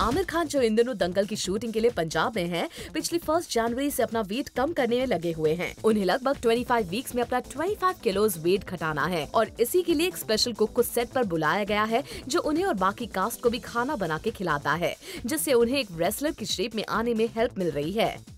आमिर खान जो इन दिनों दंगल की शूटिंग के लिए पंजाब में है पिछली फर्स्ट जनवरी ऐसी अपना वेट कम करने में लगे हुए हैं उन्हें लगभग ट्वेंटी फाइव वीक्स में अपना ट्वेंटी फाइव किलो वेट घटाना है और इसी के लिए एक स्पेशल कुक को सेट पर बुलाया गया है जो उन्हें और बाकी कास्ट को भी खाना बना के खिलाता है जिससे उन्हें एक रेसलर की शेप में आने में हेल्प मिल रही है